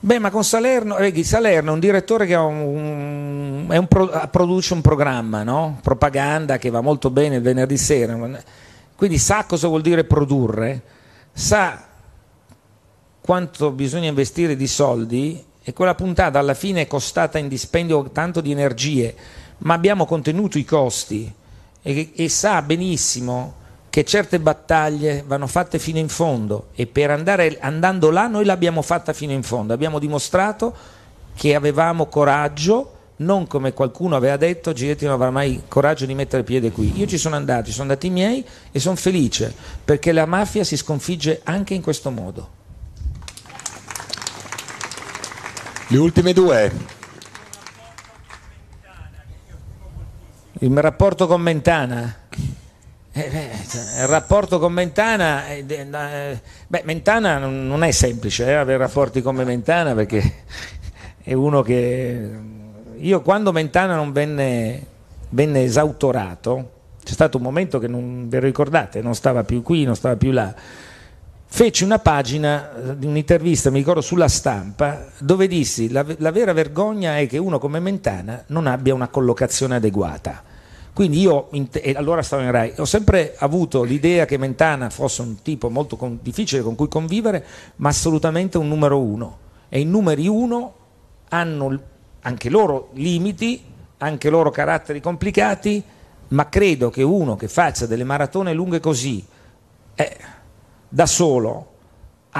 Beh, ma con Salerno, Reghi, eh, Salerno è un direttore che un, un, produce un programma, no? propaganda che va molto bene il venerdì sera, quindi sa cosa vuol dire produrre, sa quanto bisogna investire di soldi e quella puntata alla fine è costata in dispendio tanto di energie, ma abbiamo contenuto i costi e, e sa benissimo che certe battaglie vanno fatte fino in fondo e per andare andando là noi l'abbiamo fatta fino in fondo, abbiamo dimostrato che avevamo coraggio, non come qualcuno aveva detto Giretti non avrà mai coraggio di mettere piede qui. Io ci sono andato, sono andati i miei e sono felice perché la mafia si sconfigge anche in questo modo. Le ultime due. Il rapporto con Mentana. Eh, il rapporto con Mentana, eh, eh, beh, Mentana non è semplice eh, avere rapporti come Mentana perché è uno che... Io quando Mentana non venne, venne esautorato, c'è stato un momento che non ve lo ricordate, non stava più qui, non stava più là, feci una pagina di un'intervista, mi ricordo, sulla stampa, dove dissi la, la vera vergogna è che uno come Mentana non abbia una collocazione adeguata quindi io, e allora stavo in Rai, ho sempre avuto l'idea che Mentana fosse un tipo molto con, difficile con cui convivere, ma assolutamente un numero uno. E i numeri uno hanno anche loro limiti, anche loro caratteri complicati, ma credo che uno che faccia delle maratone lunghe così, eh, da solo,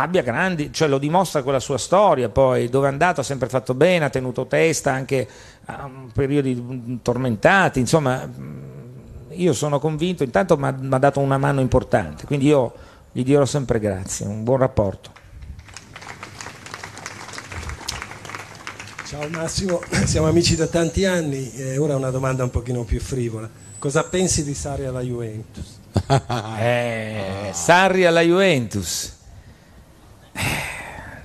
abbia grandi, cioè lo dimostra con la sua storia, poi dove è andato ha sempre fatto bene, ha tenuto testa anche a periodi tormentati, insomma mm, io sono convinto, intanto mi ha dato una mano importante, quindi io gli dirò sempre grazie, un buon rapporto. Ciao Massimo, siamo amici da tanti anni e eh, ora una domanda un pochino più frivola. Cosa pensi di Sarri alla Juventus? eh, Sarri alla Juventus.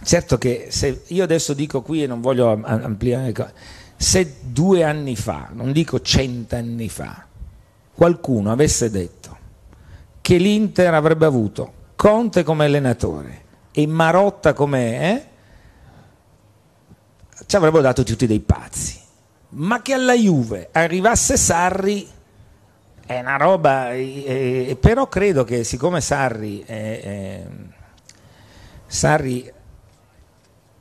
Certo che se io adesso dico qui e non voglio ampliare, se due anni fa, non dico cent'anni fa, qualcuno avesse detto che l'Inter avrebbe avuto Conte come allenatore e Marotta come... Eh, ci avrebbero dato tutti dei pazzi. Ma che alla Juve arrivasse Sarri è una roba... Eh, però credo che siccome Sarri... È, è, Sarri,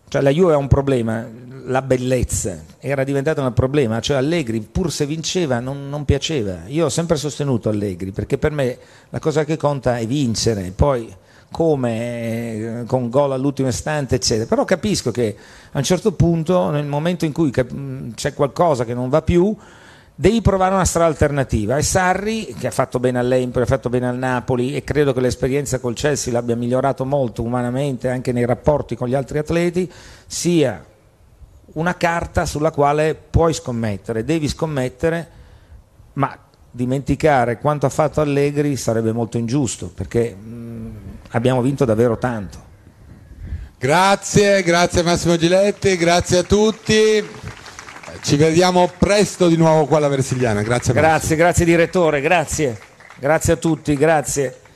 cioè la Juve ha un problema, la bellezza era diventata un problema, cioè Allegri pur se vinceva non, non, piaceva, io ho sempre sostenuto Allegri perché per me la cosa che conta è vincere, poi come eh, con gol all'ultimo istante eccetera, però capisco che a un certo punto nel momento in cui c'è qualcosa che non va più devi provare una strada alternativa e Sarri che ha fatto bene all'Empire, ha fatto bene al Napoli e credo che l'esperienza col Chelsea l'abbia migliorato molto umanamente anche nei rapporti con gli altri atleti sia una carta sulla quale puoi scommettere, devi scommettere ma dimenticare quanto ha fatto Allegri sarebbe molto ingiusto perché mh, mm, abbiamo vinto davvero tanto grazie, grazie Massimo Giletti grazie a tutti ci vediamo presto di nuovo qua alla Versiliana. Grazie. Grazie, grazie direttore, grazie. Grazie a tutti, grazie.